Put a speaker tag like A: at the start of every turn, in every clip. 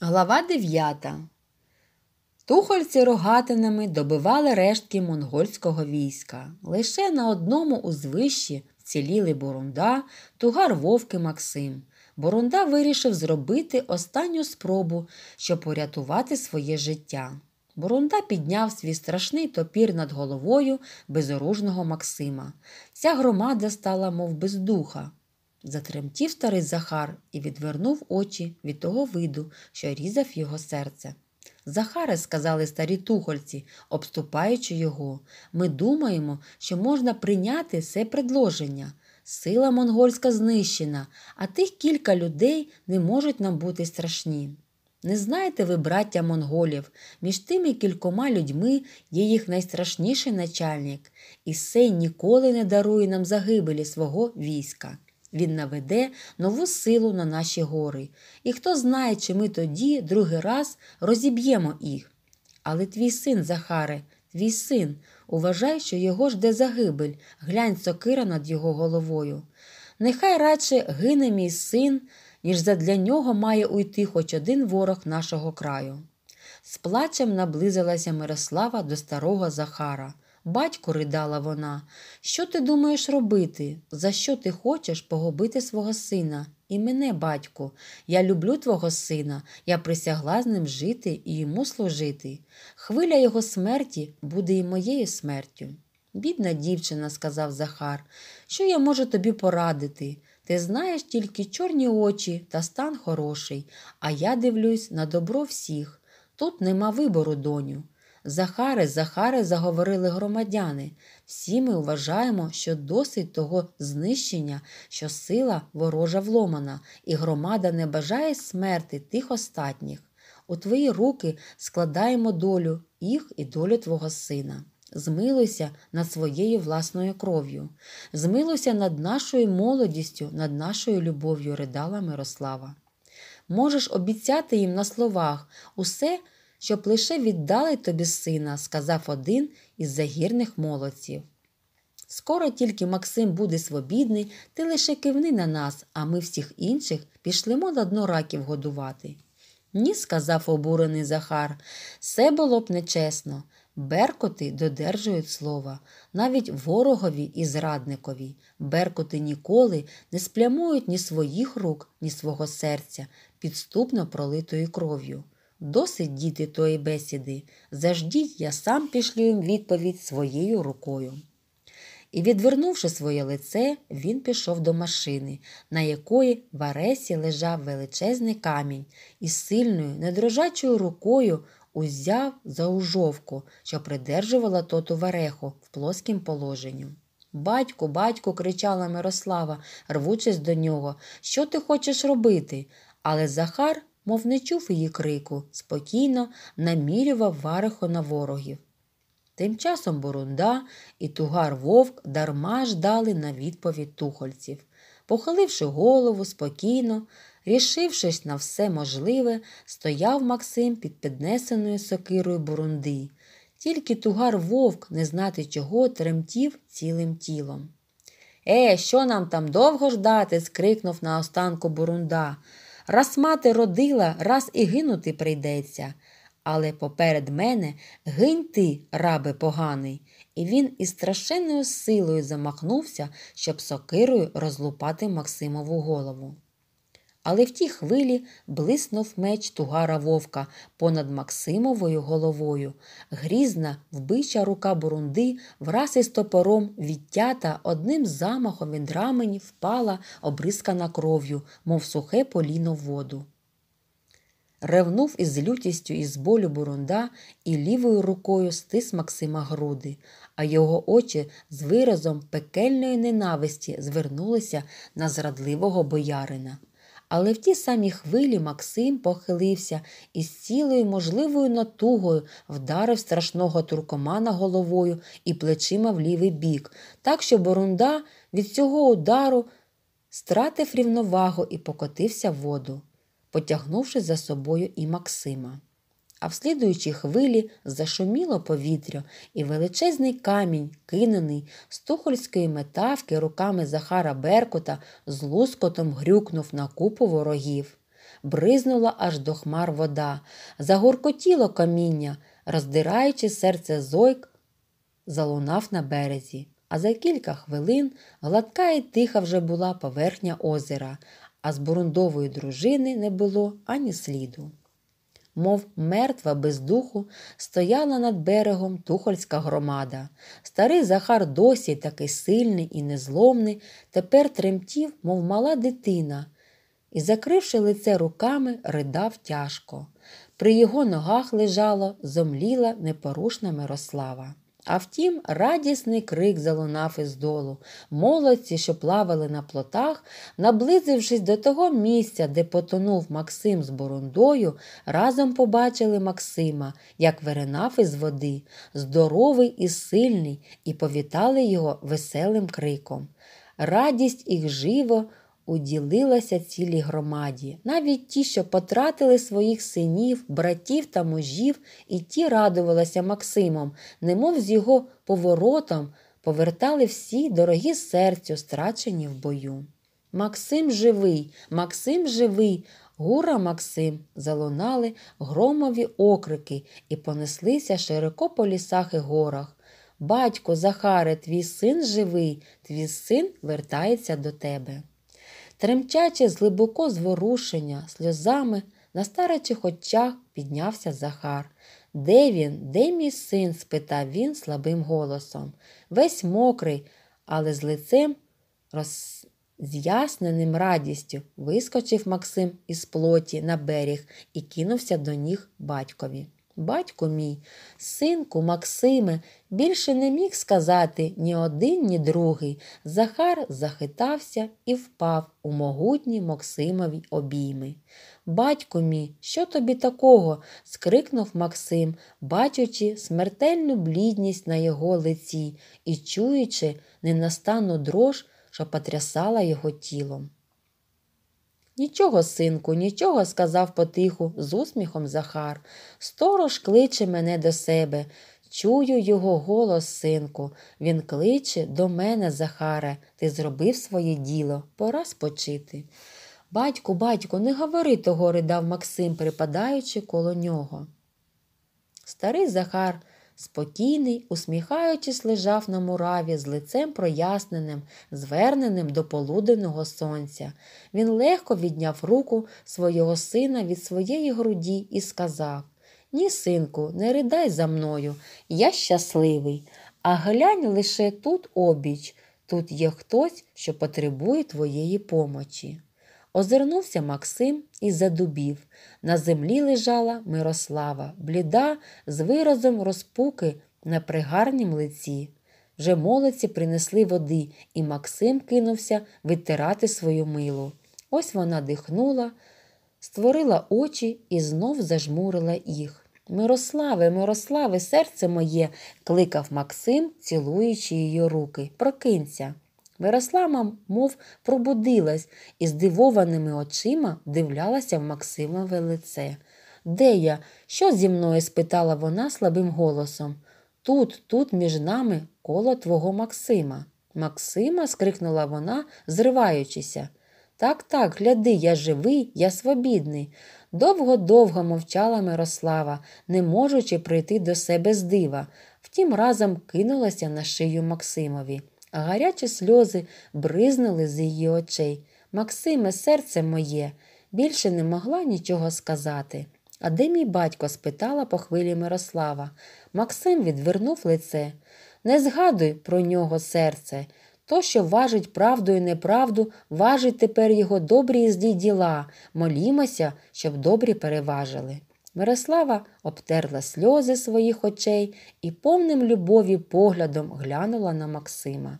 A: Глава 9. Тухольці рогатинами добивали рештки монгольського війська. Лише на одному узвищі вціліли Бурунда, тугар вовки Максим. Бурунда вирішив зробити останню спробу, щоб порятувати своє життя. Бурунда підняв свій страшний топір над головою безоружного Максима. Ця громада стала мов без духа. Затремтів старий Захар і відвернув очі від того виду, що різав його серце. Захаре, сказали старі тухольці, обступаючи його, ми думаємо, що можна прийняти це предложення. Сила монгольська знищена, а тих кілька людей не можуть нам бути страшні. Не знаєте ви, браття монголів, між тими кількома людьми є їх найстрашніший начальник, і сей ніколи не дарує нам загибелі свого війська він наведе нову силу на наші гори, і хто знає, чи ми тоді, другий раз, розіб'ємо їх. Але твій син, Захаре, твій син, уважай, що його жде загибель, глянь сокира над його головою. Нехай радше гине мій син, ніж задля нього має уйти хоч один ворог нашого краю. З плачем наблизилася Мирослава до старого Захара. Батько, ридала вона, що ти думаєш робити? За що ти хочеш погубити свого сина? І мене, батько, я люблю твого сина, я присягла з ним жити і йому служити. Хвиля його смерті буде і моєю смертю. Бідна дівчина, сказав Захар, що я можу тобі порадити? Ти знаєш тільки чорні очі та стан хороший, а я дивлюсь на добро всіх. Тут нема вибору, доню. Захаре, Захаре, заговорили громадяни. Всі ми вважаємо, що досить того знищення, що сила ворожа вломана, і громада не бажає смерти тих остатніх. У твої руки складаємо долю їх і долю твого сина. Змилуйся над своєю власною кров'ю, змилуйся над нашою молодістю, над нашою любов'ю, ридала Мирослава. Можеш обіцяти їм на словах усе щоб лише віддали тобі сина, сказав один із загірних молодців. Скоро тільки Максим буде свобідний, ти лише кивни на нас, а ми всіх інших пішлемо на дно раків годувати. Ні, сказав обурений Захар, все було б нечесно. Беркоти додержують слова, навіть ворогові і зрадникові. Беркоти ніколи не сплямують ні своїх рук, ні свого серця, підступно пролитою кров'ю. Досить діти тої бесіди, заждіть, я сам пішлю їм відповідь своєю рукою. І, відвернувши своє лице, він пішов до машини, на якої в Аресі лежав величезний камінь і сильною, недрожачою рукою узяв за ужовку, що придержувала тоту вареху в плоскім положенню. Батько, батько, кричала Мирослава, рвучись до нього, що ти хочеш робити? Але Захар мов не чув її крику, спокійно намірював варихо на ворогів. Тим часом Бурунда і тугар вовк дарма ждали на відповідь тухольців. Похиливши голову спокійно, рішившись на все можливе, стояв Максим під піднесеною сокирою Бурунди. Тільки тугар вовк, не знати чого, тремтів цілим тілом. Е, що нам там довго ждати? скрикнув на останку Бурунда раз мати родила, раз і гинути прийдеться. Але поперед мене гинь ти, рабе поганий. І він із страшенною силою замахнувся, щоб сокирою розлупати Максимову голову але в тій хвилі блиснув меч тугара вовка понад Максимовою головою. Грізна, вбича рука бурунди, враз із топором відтята одним замахом від рамені впала, обрискана кров'ю, мов сухе поліно в воду. Ревнув із лютістю і з болю бурунда і лівою рукою стис Максима груди, а його очі з виразом пекельної ненависті звернулися на зрадливого боярина але в ті самі хвилі Максим похилився і з цілою можливою натугою вдарив страшного туркомана головою і плечима в лівий бік, так що Борунда від цього удару стратив рівновагу і покотився в воду, потягнувши за собою і Максима а в слідуючій хвилі зашуміло повітря, і величезний камінь, кинений з тухольської метавки руками Захара Беркута, з лускотом грюкнув на купу ворогів. Бризнула аж до хмар вода, загуркотіло каміння, роздираючи серце зойк, залунав на березі. А за кілька хвилин гладка і тиха вже була поверхня озера, а з бурундової дружини не було ані сліду мов мертва без духу, стояла над берегом тухольська громада. Старий Захар досі такий сильний і незломний, тепер тремтів, мов мала дитина, і, закривши лице руками, ридав тяжко. При його ногах лежало, зомліла непорушна Мирослава. А втім, радісний крик залунав із долу. Молодці, що плавали на плотах, наблизившись до того місця, де потонув Максим з Бурундою, разом побачили Максима, як виринав із води, здоровий і сильний, і повітали його веселим криком. Радість їх живо уділилася цілій громаді, навіть ті, що потратили своїх синів, братів та мужів, і ті радувалися Максимом, немов з його поворотом повертали всі дорогі серцю, страчені в бою. Максим живий, Максим живий, гура Максим! залунали громові окрики і понеслися широко по лісах і горах. Батько Захаре, твій син живий, твій син вертається до тебе. Тремтячи з глибоко зворушення, сльозами на старечих очах піднявся Захар. Де він, де мій син? спитав він слабим голосом. Весь мокрий, але з лицем роз... з'ясненим радістю вискочив Максим із плоті на берег і кинувся до ніг батькові. Батько мій, синку Максиме, більше не міг сказати ні один, ні другий. Захар захитався і впав у могутні Максимові обійми. Батько мій, що тобі такого? скрикнув Максим, бачачи смертельну блідність на його лиці і чуючи ненастанну дрож, що потрясала його тілом. Нічого, синку, нічого, сказав потиху з усміхом Захар. Сторож кличе мене до себе. Чую його голос, синку. Він кличе до мене, Захаре. Ти зробив своє діло, пора спочити. Батьку, батьку, не говори того, ридав Максим, припадаючи коло нього. Старий Захар Спокійний, усміхаючись, лежав на мураві з лицем проясненим, зверненим до полуденного сонця. Він легко відняв руку свого сина від своєї груді і сказав Ні, синку, не ридай за мною, я щасливий, а глянь лише тут обіч, тут є хтось, що потребує твоєї помочі. Озирнувся Максим і задубів. На землі лежала Мирослава, бліда, з виразом розпуки на пригарнім лиці. Вже молодці принесли води, і Максим кинувся витирати свою милу. Ось вона дихнула, створила очі і знов зажмурила їх. Мирославе, Мирославе, серце моє, кликав Максим, цілуючи її руки. Прокинься. Мирослава мов пробудилась і здивованими очима дивлялася в Максимове лице. Де я? Що зі мною? спитала вона слабим голосом. Тут, тут, між нами, коло твого Максима. Максима, скрикнула вона, зриваючися. Так, так, гляди, я живий, я свобідний. Довго-довго мовчала Мирослава, не можучи прийти до себе з дива, втім разом кинулася на шию Максимові а гарячі сльози бризнули з її очей. Максиме, серце моє, більше не могла нічого сказати. А де мій батько? спитала по хвилі Мирослава. Максим відвернув лице. Не згадуй про нього серце. То, що важить правду і неправду, важить тепер його добрі і злі діла. Молімося, щоб добрі переважили. Мирослава обтерла сльози своїх очей і повним любові поглядом глянула на Максима.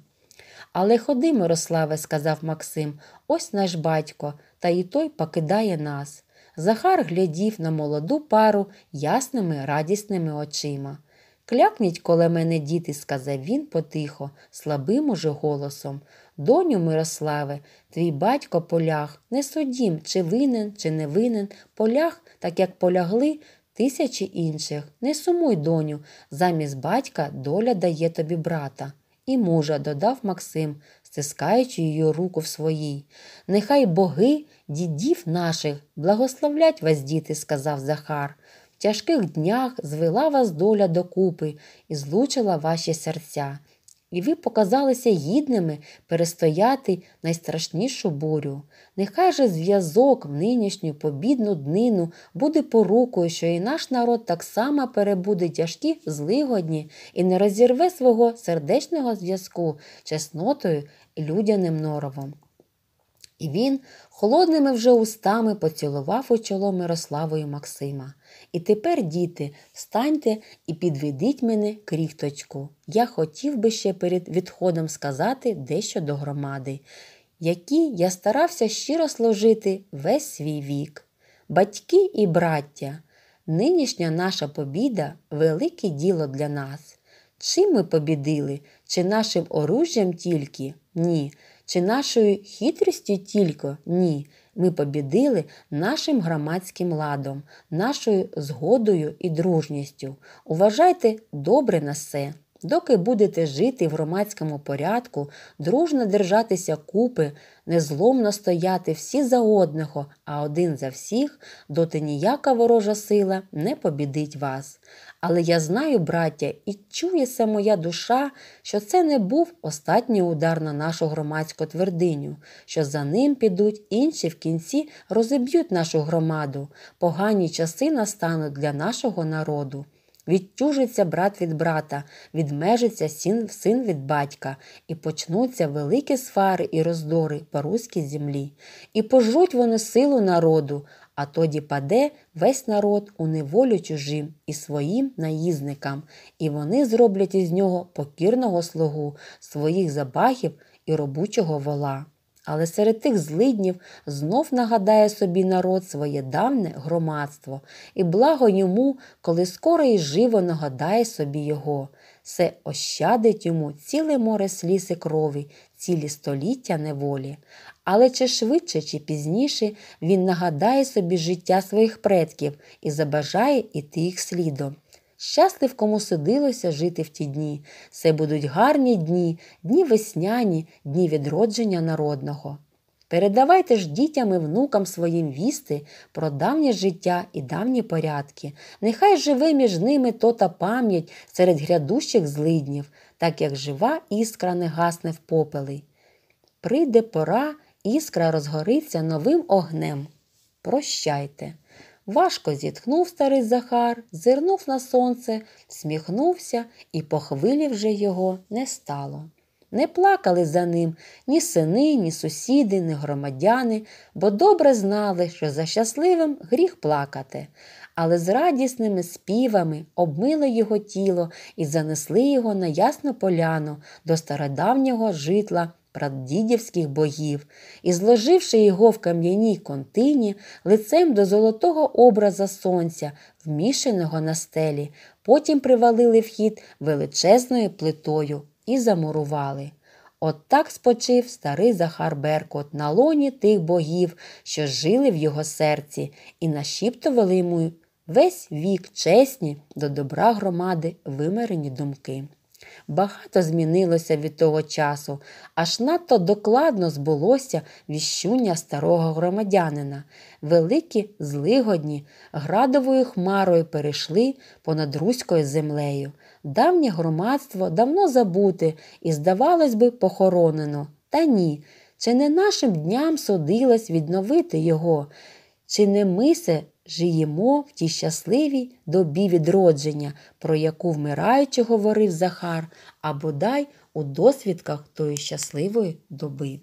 A: Але ходи, Мирославе, сказав Максим, ось наш батько, та і той покидає нас. Захар глядів на молоду пару ясними радісними очима. Клякніть коло мене діти, сказав він потихо, слабим уже голосом. Доню Мирославе, твій батько полях, не судім, чи винен, чи не винен, полях так як полягли тисячі інших. Не сумуй, доню, замість батька доля дає тобі брата. І мужа додав Максим, стискаючи її руку в своїй. Нехай боги дідів наших благословлять вас, діти, сказав Захар. В тяжких днях звела вас доля докупи і злучила ваші серця і ви показалися гідними перестояти найстрашнішу бурю. Нехай же зв'язок в нинішню побідну днину буде порукою, що і наш народ так само перебуде тяжкі злигодні і не розірве свого сердечного зв'язку чеснотою і людяним норовом. І він холодними вже устами поцілував у чоло Мирославою Максима. І тепер, діти, встаньте і підведіть мене кріхточку. Я хотів би ще перед відходом сказати дещо до громади, які я старався щиро служити весь свій вік. Батьки і браття, нинішня наша побіда велике діло для нас. Чим ми побідили, чи нашим оружжям тільки? Ні. Чи нашою хитрістю тільки ні. Ми побідили нашим громадським ладом, нашою згодою і дружністю. Уважайте добре на все! доки будете жити в громадському порядку, дружно держатися купи, незломно стояти всі за одного, а один за всіх, доти ніяка ворожа сила не побідить вас. Але я знаю, браття, і чується моя душа, що це не був останній удар на нашу громадську твердиню, що за ним підуть інші в кінці розіб'ють нашу громаду, погані часи настануть для нашого народу відчужиться брат від брата, відмежиться син син від батька, і почнуться великі сфари і роздори по руській землі, і пожруть вони силу народу, а тоді паде весь народ у неволю чужим і своїм наїзникам, і вони зроблять із нього покірного слугу, своїх забахів і робучого вола але серед тих злиднів знов нагадає собі народ своє давне громадство, і благо йому, коли скоро і живо нагадає собі його. Це ощадить йому ціле море сліз і крові, цілі століття неволі. Але чи швидше, чи пізніше він нагадає собі життя своїх предків і забажає іти їх слідом. Щаслив, кому судилося жити в ті дні. Це будуть гарні дні, дні весняні, дні відродження народного. Передавайте ж дітям і внукам своїм вісти про давнє життя і давні порядки. Нехай живе між ними то та пам'ять серед грядущих злиднів, так як жива іскра не гасне в попели. Прийде пора, іскра розгориться новим огнем. Прощайте! Важко зітхнув старий Захар, зирнув на сонце, всміхнувся, і по хвилі вже його не стало. Не плакали за ним ні сини, ні сусіди, ні громадяни, бо добре знали, що за щасливим гріх плакати, але з радісними співами обмили його тіло і занесли його на ясну поляну до стародавнього житла прадідівських богів і, зложивши його в кам'яній контині лицем до золотого образа сонця, вмішаного на стелі, потім привалили вхід величезною плитою і замурували. От так спочив старий Захар Беркот на лоні тих богів, що жили в його серці, і нашіптували йому весь вік чесні до добра громади вимирені думки багато змінилося від того часу, аж надто докладно збулося віщуння старого громадянина. Великі, злигодні, градовою хмарою перейшли понад руською землею. Давнє громадство давно забуте і, здавалось би, похоронено. Та ні. Чи не нашим дням судилось відновити його? Чи не ми се Жиємо в тій щасливій добі відродження, про яку вмираючи говорив Захар, а бодай у досвідках тої щасливої доби.